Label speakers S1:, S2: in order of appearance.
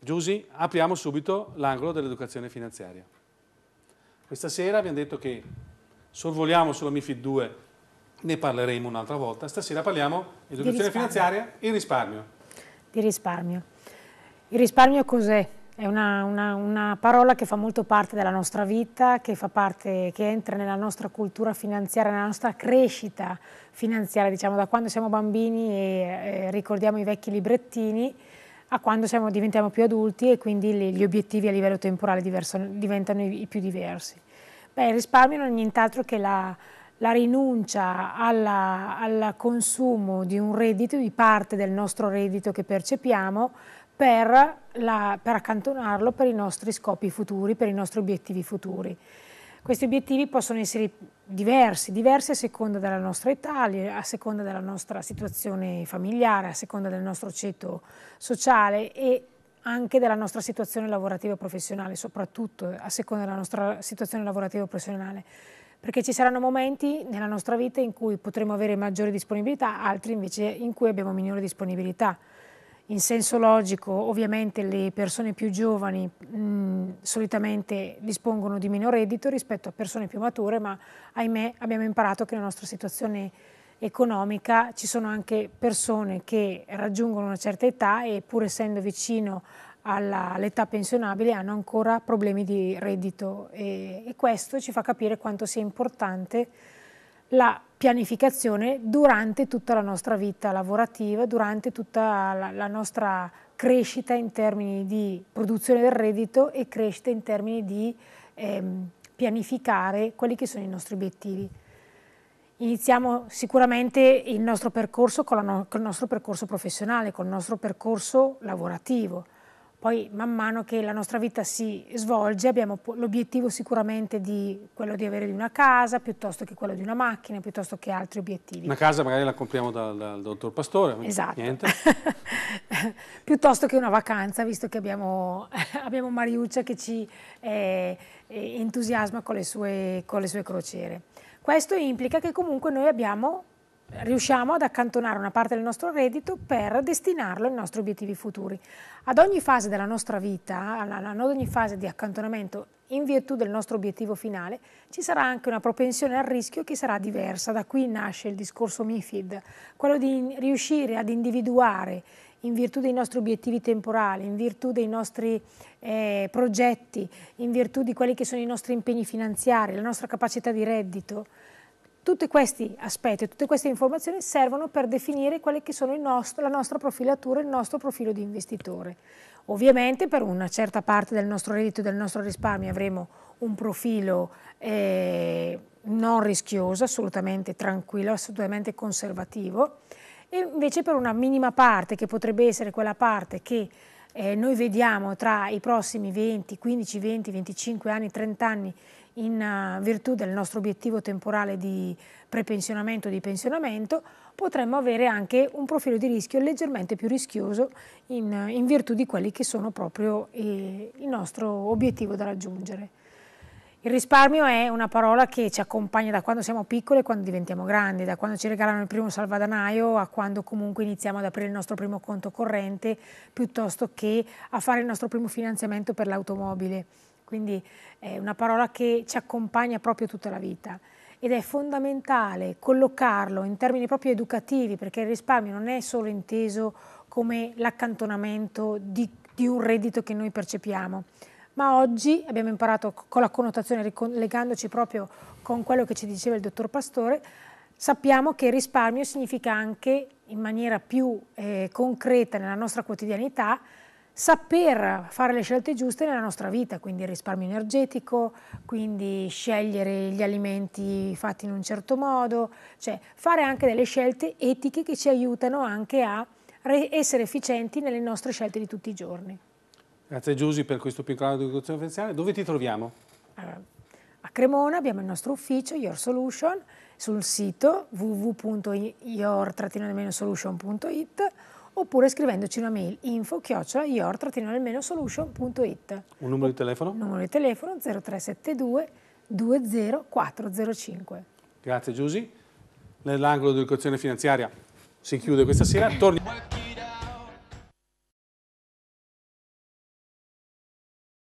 S1: Giusy, apriamo subito l'angolo dell'educazione finanziaria. Questa sera abbiamo detto che sorvoliamo sulla MIFID 2, ne parleremo un'altra volta. Stasera parliamo di educazione finanziaria e risparmio.
S2: Di risparmio. Il risparmio cos'è? È una, una, una, parola che fa molto parte della nostra vita, che, parte, che, entra nella nostra cultura finanziaria, nella nostra crescita finanziaria, diciamo, da quando siamo bambini e, e ricordiamo i vecchi librettini a quando siamo, diventiamo più adulti e quindi gli obiettivi a livello temporale diverso, diventano i, più diversi. Beh, il risparmio non è nient'altro che la, la rinuncia al consumo di un reddito, di parte del nostro reddito che percepiamo, per, la, per accantonarlo per i nostri scopi futuri, per i nostri obiettivi futuri. Questi obiettivi possono essere diversi, diversi a seconda della nostra età, a seconda della nostra situazione familiare, a seconda del nostro ceto sociale e anche della nostra situazione lavorativa e professionale, soprattutto a seconda della nostra situazione lavorativa e professionale perché ci saranno momenti nella nostra vita in cui potremo avere maggiore disponibilità, altri invece in cui abbiamo minore disponibilità. In senso logico, ovviamente le persone più giovani mh, mm, solitamente dispongono di meno reddito rispetto a persone più mature, ma ahimè abbiamo imparato che nella nostra situazione economica ci sono anche persone che raggiungono una certa età e pur essendo vicino all'età pensionabile hanno ancora problemi di reddito e, e questo ci fa capire quanto sia importante la pianificazione durante tutta la nostra vita lavorativa, durante tutta la, la nostra crescita in termini di produzione del reddito e crescita in termini di ehm, pianificare quelli che sono i nostri obiettivi. Iniziamo sicuramente il nostro percorso con, no, con il nostro percorso professionale, con il nostro percorso lavorativo poi man mano che la nostra vita si svolge abbiamo l'obiettivo sicuramente di quello di avere una casa piuttosto che quello di una macchina, piuttosto che altri obiettivi. Una
S1: casa magari la compriamo dal, dal dottor Pastore, esatto. niente.
S2: piuttosto che una vacanza, visto che abbiamo, abbiamo Mariuccia che ci eh, eh, entusiasma con le, sue, con le sue crociere. Questo implica che comunque noi abbiamo riusciamo ad accantonare una parte del nostro reddito per destinarlo ai nostri obiettivi futuri. Ad ogni fase della nostra vita, ad ogni fase di accantonamento, in virtù del nostro obiettivo finale, ci sarà anche una propensione al rischio che sarà diversa. Da qui nasce il discorso MIFID, quello di riuscire ad individuare in virtù dei nostri obiettivi temporali, in virtù dei nostri eh, progetti, in virtù di quelli che sono i nostri impegni finanziari, la nostra capacità di reddito, tutti questi aspetti, tutte queste informazioni servono per definire quelle che sono nostro, la nostra profilatura, il nostro profilo di investitore. Ovviamente per una certa parte del nostro reddito e del nostro risparmio avremo un profilo eh, non rischioso, assolutamente tranquillo, assolutamente conservativo, e invece per una minima parte, che potrebbe essere quella parte che eh, noi vediamo tra i prossimi 20, 15, 20, 25 anni, 30 anni in eh, virtù del nostro obiettivo temporale di prepensionamento e di pensionamento, potremmo avere anche un profilo di rischio leggermente più rischioso in, in virtù di quelli che sono proprio eh, il nostro obiettivo da raggiungere. Il risparmio è una parola che ci accompagna da quando siamo piccoli e quando diventiamo grandi, da quando ci regalano il primo salvadanaio a quando comunque iniziamo ad aprire il nostro primo conto corrente piuttosto che a fare il nostro primo finanziamento per l'automobile. Quindi è una parola che ci accompagna proprio tutta la vita ed è fondamentale collocarlo in termini proprio educativi perché il risparmio non è solo inteso come l'accantonamento di, di, un reddito che noi percepiamo, ma oggi abbiamo imparato con la connotazione, legandoci proprio con quello che ci diceva il dottor Pastore, sappiamo che risparmio significa anche in maniera più eh, concreta nella nostra quotidianità saper fare le scelte giuste nella nostra vita, quindi il risparmio energetico, quindi scegliere gli alimenti fatti in un certo modo, cioè fare anche delle scelte etiche che ci aiutano anche a essere efficienti nelle nostre scelte di tutti i giorni.
S1: Grazie Giusy per questo piccolo di educazione finanziaria. Dove ti troviamo?
S2: Eh, a Cremona abbiamo il nostro ufficio, Your Solution, sul sito www.your-solution.it oppure scrivendoci una mail info chiocciola your-solution.it
S1: Un numero di telefono? Un numero di
S2: telefono 0372 20405.
S1: Grazie Giusy. Nell'angolo di educazione finanziaria si chiude questa sera. Torniamo